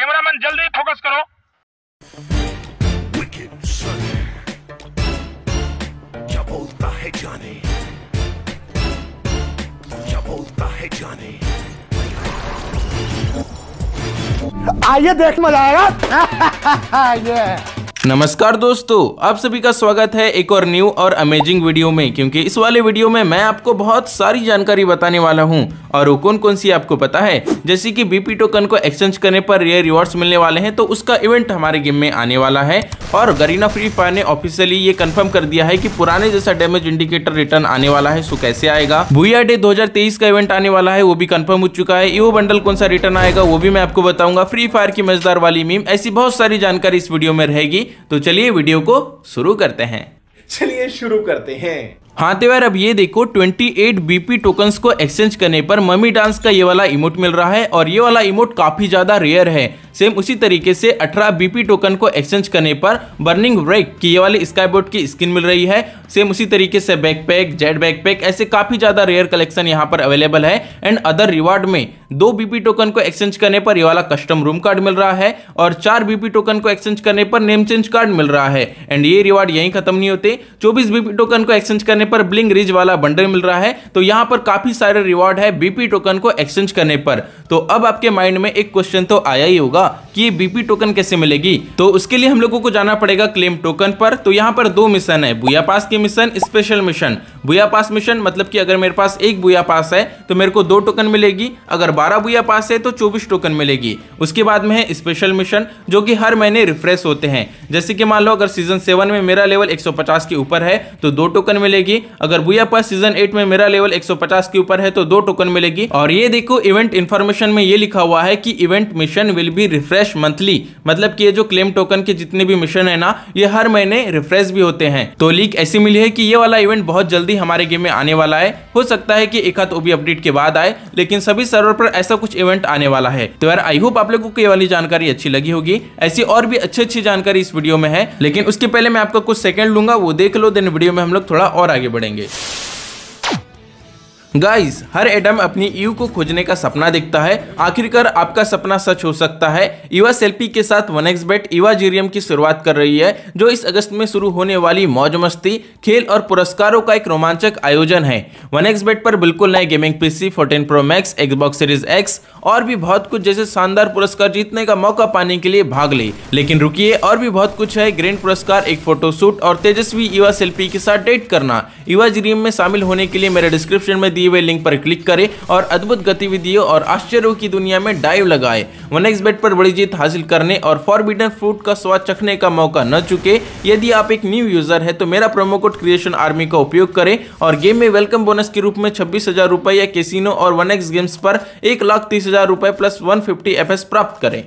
Cameraman जल्दी focus करो क्या बोलता है जाने क्या बोलता है जाने आइए देख मजा आएगा ये नमस्कार दोस्तों आप सभी का स्वागत है एक और न्यू और अमेजिंग वीडियो में क्योंकि इस वाले वीडियो में मैं आपको बहुत सारी जानकारी बताने वाला हूं और वो कौन कौन सी आपको पता है जैसे कि बीपी टोकन को एक्सचेंज करने पर ये रिवॉर्ड्स मिलने वाले हैं तो उसका इवेंट हमारे गेम में आने वाला है और गरीना फ्री फायर ने ऑफिसियली ये कन्फर्म कर दिया है की पुराने जैसा डैमेज इंडिकेटर रिटर्न आने वाला है सो कैसे आएगा भूया डे दो का इवेंट आने वाला है वो भी कन्फर्म हो चुका है यो बंडल कौन सा रिटर्न आएगा वो भी मैं आपको बताऊंगा फ्री फायर की मजेदार वाली मीम ऐसी बहुत सारी जानकारी इस वीडियो में रहेगी तो चलिए वीडियो को शुरू करते हैं चलिए शुरू करते हैं हाँ तेवर अब ये देखो 28 बीपी टोकन्स को एक्सचेंज करने पर मम्मी डांस का ये वाला इमोट मिल रहा है और ये वाला इमोट काफ़ी ज़्यादा रेयर है सेम उसी तरीके से 18 बीपी टोकन को एक्सचेंज करने पर बर्निंग ब्रेक की ये वाली स्काईबोर्ड की स्किन मिल रही है सेम उसी तरीके से बैकपैक जेड बैकपैक ऐसे काफ़ी ज़्यादा रेयर कलेक्शन यहाँ पर अवेलेबल है एंड अदर रिवार्ड में दो बीपी टोकन को एक्सचेंज करने पर ये वाला कस्टम रूम कार्ड मिल रहा है और चार बीपी टोकन को एक्सचेंज करने पर नेम चेंज कार्ड मिल रहा है एंड ये रिवार्ड यहीं खत्म नहीं होते चौबीस बीपी टोकन को एक्सचेंज करने पर ब्लिंग रिज वाला बंडल मिल रहा है तो यहाँ पर काफी सारे रिवार्ड है बीपी टोकन को एक्सचेंज करने पर तो अब आपके माइंड में एक क्वेश्चन तो आया ही होगा कि बीपी टोकन कैसे मिलेगी तो उसके लिए हम लोगों को जाना पड़ेगा क्लेम टोकन पर तो यहाँ पर दो मिशन है बुया पास के mission special mission booyah pass mission मतलब कि अगर मेरे पास एक बुया पास है तो मेरे को दो टोकन मिलेगी अगर बारह बुया पास है तो चौबीस टोकन मिलेगी उसके बाद में है स्पेशल मिशन जो कि हर महीने रिफ्रेश होते हैं जैसे कि मान लो अगर सीजन सेवन में मेरा लेवल 150 के ऊपर है तो दो टोकन मिलेगी अगर बुया पास सीजन एट में मेरा लेवल एक के ऊपर है तो दो टोकन मिलेगी और ये देखो इवेंट इन्फॉर्मेशन में ये लिखा हुआ है कि event mission will be refresh monthly मतलब कि ये जो क्लेम टोकन के जितने भी मिशन है ना ये हर महीने रिफ्रेश भी होते हैं तो लीक ऐसी मिली है कि ये वाला इवेंट बहुत जल्दी जल्दी हमारे गेम में आने वाला है हो सकता है कि एक हाथ ओबी अपडेट के बाद आए लेकिन सभी सर्वर पर ऐसा कुछ इवेंट आने वाला है तो यार आई होप आप लोगों को ये वाली जानकारी अच्छी लगी होगी ऐसी और भी अच्छी अच्छी जानकारी इस वीडियो में है लेकिन उसके पहले मैं आपका कुछ सेकंड लूंगा वो देख लो देन वीडियो में हम लोग थोड़ा और आगे बढ़ेंगे गाइस हर एडम अपनी यू को खोजने का सपना देखता है आखिरकार आपका सपना सच हो सकता है युवा सेल्फी के साथ एक्स बेट युवा जीरियम की शुरुआत कर रही है जो इस अगस्त में शुरू होने वाली मौज मस्ती खेल और पुरस्कारों का एक रोमांचक आयोजन है एक्स बेट पर बिल्कुल नए gaming PC 14 pro max Xbox series X और भी बहुत कुछ जैसे शानदार पुरस्कार जीतने का मौका पाने के लिए भाग ले। लेकिन रुकिए और भी बहुत कुछ है ग्रैंड पुरस्कार एक फोटो शूट और तेजस्वी युवा सेल्फी के साथ डेट करना युवा जीरियम में शामिल होने के लिए मेरे डिस्क्रिप्शन में दिए हुए लिंक पर क्लिक करें और अद्भुत गतिविधियों और आश्चर्यों की दुनिया में डाइव लगाए वन एक्स बेट पर बड़ी जीत हासिल करने और फॉरबिडन फ्रूट का स्वाद चखने का मौका न चुके यदि आप एक न्यू यूजर है तो मेरा प्रोमो कोड क्रिएशन आर्मी का उपयोग करें और गेम में वेलकम बोनस के रूप में छब्बीस हजार रुपए या कैसीनो और वन एक्स गेम्स पर एक लाख तीस हजार रुपए प्लस वन फिफ्टी एफ प्राप्त करें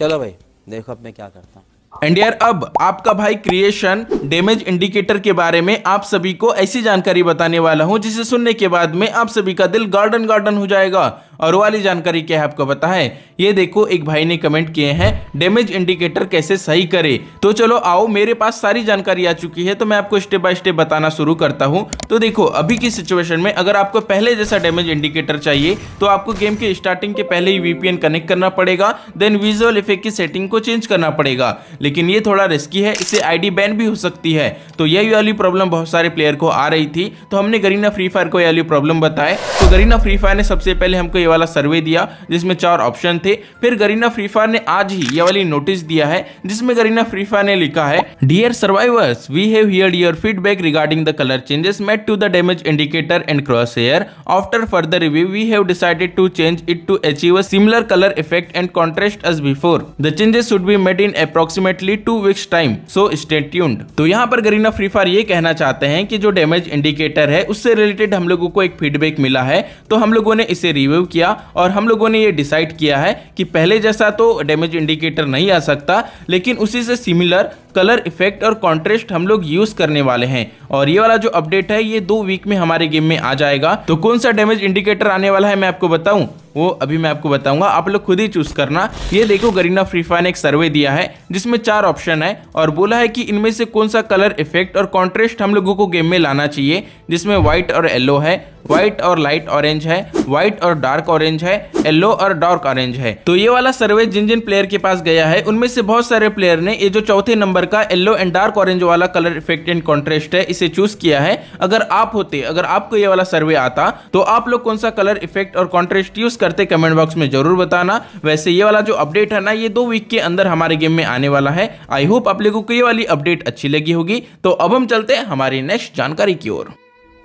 चलो भाई देखो अब मैं क्या करता हूँ एंड यार अब आपका भाई क्रिएशन डैमेज इंडिकेटर के बारे में आप सभी को ऐसी जानकारी बताने वाला हूं जिसे सुनने के बाद में आप सभी का दिल गार्डन गार्डन हो जाएगा और वाली जानकारी क्या है आपको पता है ये देखो एक भाई ने कमेंट किए हैं डैमेज इंडिकेटर कैसे सही करे तो चलो आओ मेरे पास सारी जानकारी आ चुकी है तो मैं आपको स्टेप बाय स्टेप बताना शुरू करता हूँ तो देखो अभी की सिचुएशन में अगर आपको पहले जैसा डैमेज इंडिकेटर चाहिए तो आपको गेम के स्टार्टिंग के पहले ही वीपीएन कनेक्ट करना पड़ेगा देन विजुअल इफेक्ट की सेटिंग को चेंज करना पड़ेगा लेकिन ये थोड़ा रिस्की है इससे आईडी बैन भी हो सकती है तो यही वाली प्रॉब्लम बहुत सारे प्लेयर को आ रही थी तो हमने गरीना फ्री फायर को ये वाली प्रॉब्लम बताए तो गरीना फ्री फायर ने सबसे पहले हमको ये वाला सर्वे दिया जिसमें चार ऑप्शन थे फिर गरीना फ्री फायर ने आज ही ये वाली नोटिस दिया है जिसमें गरीना फ्री फायर ने लिखा है dear survivors we have hear your feedback regarding the colour changes made to the damage indicator and crosshair after further review we have decided to change it to achieve a similar colour effect and contrast as before the changes should be made in approximately two weeks time so stay tuned तो यहाँ पर Garena free fire ये कहना चाहते हैं कि जो damage indicator है उससे रिलेटेड हम लोगों को एक फीडबैक मिला है तो हम लोगों ने इसे रिव्यू किया और हम लोगों ने ये डिसाइड किया है कि पहले जैसा तो डैमेज इंडिकेटर नहीं आ सकता लेकिन उसी से सिमिलर कलर इफेक्ट और कॉन्ट्रेस्ट हम लोग यूज करने वाले हैं और ये वाला जो अपडेट है ये दो वीक में हमारे गेम में आ जाएगा तो कौन सा डैमेज इंडिकेटर आने वाला है मैं आपको बताऊँ वो अभी मैं आपको बताऊंगा आप लोग खुद ही चूज करना ये देखो गरीना फ्रीफा ने एक सर्वे दिया है जिसमें चार ऑप्शन है और बोला है कि इनमें से कौन सा कलर इफेक्ट और कॉन्ट्रेस्ट हम लोगों को गेम में लाना चाहिए जिसमें व्हाइट और येलो है व्हाइट और लाइट ऑरेंज है व्हाइट और डार्क ऑरेंज है येलो और डार्क ऑरेंज है तो ये वाला सर्वे जिन जिन प्लेयर के पास गया है उनमें से बहुत सारे प्लेयर ने ये जो चौथे नंबर का येलो एंड डार्क ऑरेंज वाला कलर इफेक्ट एंड कॉन्ट्रेस्ट है इसे चूज किया है अगर आप होते अगर आपको ये वाला सर्वे आता तो आप लोग कौन सा कलर इफेक्ट और कॉन्ट्रेस्ट यूज कर करते कमेंट बॉक्स में जरूर बताना वैसे ये वाला जो अपडेट है ना ये दो वीक के अंदर हमारे गेम में आने वाला है आई होप आप लोगों को ये वाली अपडेट अच्छी लगी होगी तो अब हम चलते हैं हमारी नेक्स्ट जानकारी की ओर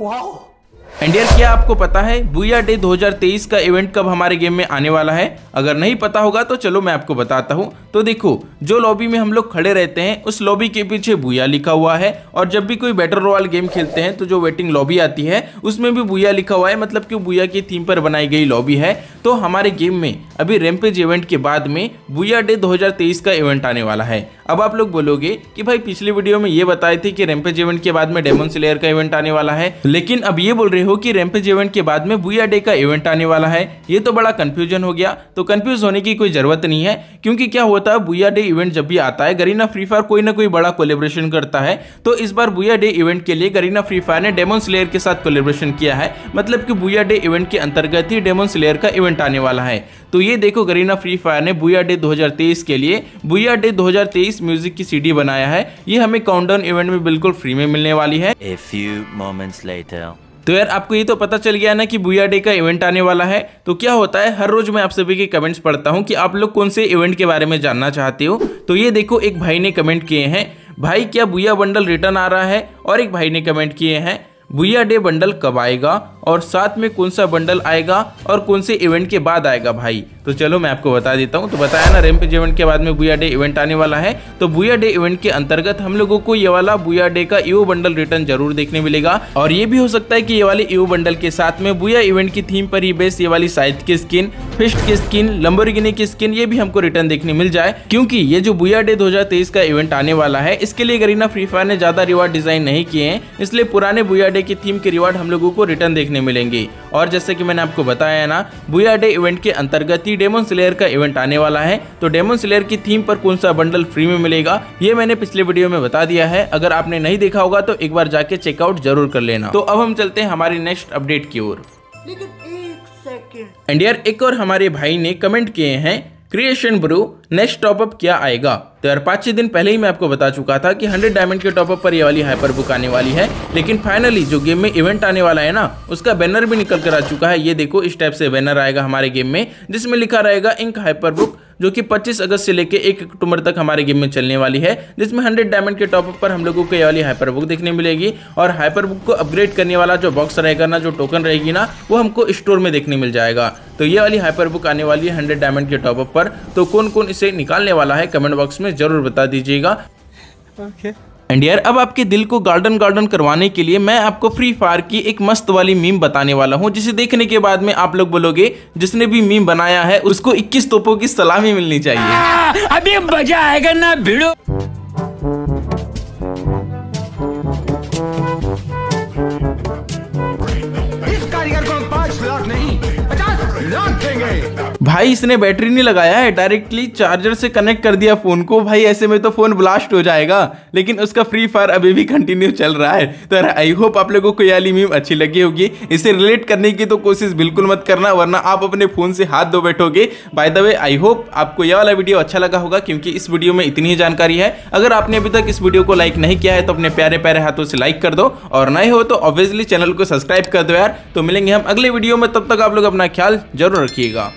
वाह एंड यार क्या आपको पता है बुया डे 2023 का इवेंट कब हमारे गेम में आने वाला है अगर नहीं पता होगा तो चलो मैं आपको बताता हूँ तो देखो जो लॉबी में हम लोग खड़े रहते हैं उस लॉबी के पीछे बुया लिखा हुआ है और जब भी कोई बैटर रॉयल गेम खेलते हैं तो जो वेटिंग लॉबी आती है उसमें भी बुया लिखा हुआ है मतलब कि बुया की थीम पर बनाई गई लॉबी है तो हमारे गेम में अभी रेम्पेज इवेंट के बाद में बुया डे 2023 का इवेंट आने वाला है अब आप लोग बोलोगे कि भाई पिछले वीडियो में ये बताए थे कि रेम्पेज इवेंट के बाद में डेमोन सिलेयर का इवेंट आने वाला है लेकिन अब ये बोल रहे हो कि रेम्पेज इवेंट के बाद में बुया डे का इवेंट आने वाला है ये तो बड़ा कन्फ्यूजन हो गया तो कन्फ्यूज होने की कोई जरूरत नहीं है क्योंकि क्या होता है बुया डे इवेंट जब भी आता है गरीना फ्री फायर कोई ना कोई बड़ा कोलेब्रेशन करता है तो इस बार बुया डे इवेंट के लिए गरीना फ्री फायर ने डेमोन सिलेयर के साथ कोलेब्रेशन किया है मतलब कि बुया डे इवेंट के अंतर्गत ही डेमोन स्लेयर का इवेंट इवेंट आने वाला है तो ये देखो गरीना फ्री फायर ने बुया डे 2023 के लिए बुया डे 2023 म्यूजिक की सीडी बनाया है ये हमें काउंटडाउन इवेंट में बिल्कुल फ्री में मिलने वाली है तो यार आपको ये तो पता चल गया ना कि बुया डे का इवेंट आने वाला है तो क्या होता है हर रोज मैं आप सभी के कमेंट्स पढ़ता हूँ कि आप लोग कौन से इवेंट के बारे में जानना चाहते हो तो ये देखो एक भाई ने कमेंट किए हैं भाई क्या बुया बंडल रिटर्न आ रहा है और एक भाई ने कमेंट किए हैं भुया डे बंडल कब आएगा और साथ में कौन सा बंडल आएगा और कौन से इवेंट के बाद आएगा भाई तो चलो मैं आपको बता देता हूँ तो बताया ना रेमपेज इवेंट के बाद में बुया डे इवेंट आने वाला है तो बुया डे इवेंट के अंतर्गत हम लोगों को ये वाला बुया डे का यू बंडल रिटर्न जरूर देखने मिलेगा और ये भी हो सकता है कि ये वाले यू e बंडल के साथ में बुया इवेंट की थीम पर ही बेस ये वाली साइज की स्किन फिस्ट की स्किन लंबोरगिनी की स्किन ये भी हमको रिटर्न देखने मिल जाए क्योंकि ये जो बुया डे दो का इवेंट आने वाला है इसके लिए गरीना फ्री फायर ने ज्यादा रिवार्ड डिजाइन नहीं किए हैं इसलिए पुराने बुया डे बुयाडे की थीम के रिवार्ड हम लोगों को रिटर्न देखने मिलेंगे और जैसे कि मैंने आपको बताया ना बुयाडे इवेंट के अंतर्गत ही डेमोन स्लेयर का इवेंट आने वाला है तो डेमोन स्लेयर की थीम पर कौन सा बंडल फ्री में मिलेगा ये मैंने पिछले वीडियो में बता दिया है अगर आपने नहीं देखा होगा तो एक बार जाके चेकआउट जरूर कर लेना तो अब हम चलते हैं हमारी नेक्स्ट अपडेट की ओर एंड यार एक और हमारे भाई ने कमेंट किए हैं क्रिएशन ब्रो नेक्स्ट टॉपअप क्या आएगा तो यार पाँच छह दिन पहले ही मैं आपको बता चुका था कि 100 डायमंड के टॉपअप पर ये वाली हाइपर बुक आने वाली है लेकिन फाइनली जो गेम में इवेंट आने वाला है ना उसका बैनर भी निकल कर आ चुका है ये देखो इस टाइप से बैनर आएगा हमारे गेम में जिसमें लिखा रहेगा इंक हाइपर बुक जो कि 25 अगस्त से लेकर एक अक्टूबर तक हमारे गेम में चलने वाली है जिसमें 100 डायमंड के टॉपअप पर हम लोगों को ये वाली हाइपर बुक देखने मिलेगी और हाइपर बुक को अपग्रेड करने वाला जो बॉक्स रहेगा ना जो टोकन रहेगी ना वो हमको स्टोर में देखने मिल जाएगा तो ये वाली हाइपर बुक आने वाली है हंड्रेड डायमंड के टॉपअप पर तो कौन कौन इसे निकालने वाला है कमेंट बॉक्स में जरूर बता दीजिएगा okay. एंड यार अब आपके दिल को गार्डन गार्डन करवाने के लिए मैं आपको फ्री फायर की एक मस्त वाली मीम बताने वाला हूँ जिसे देखने के बाद में आप लोग बोलोगे जिसने भी मीम बनाया है उसको इक्कीस तोपों की सलामी मिलनी चाहिए अभी मजा आएगा ना भिड़ो भाई इसने बैटरी नहीं लगाया है डायरेक्टली चार्जर से कनेक्ट कर दिया फ़ोन को भाई ऐसे में तो फ़ोन ब्लास्ट हो जाएगा लेकिन उसका फ्री फायर अभी भी कंटिन्यू चल रहा है तो यार आई होप आप लोगों को याली मीम अच्छी लगी होगी इसे रिलेट करने की तो कोशिश बिल्कुल मत करना वरना आप अपने फ़ोन से हाथ धो बैठोगे by the way I hope आपको यह वाला वीडियो अच्छा लगा होगा क्योंकि इस वीडियो में इतनी ही जानकारी है अगर आपने अभी तक इस वीडियो को लाइक नहीं किया है तो अपने प्यारे प्यारे हाथों से लाइक कर दो और नए हो तो ऑब्वियसली चैनल को सब्सक्राइब कर दो यार तो मिलेंगे हम अगले वीडियो में तब तक आप लोग अपना ख्याल जरूर रखिएगा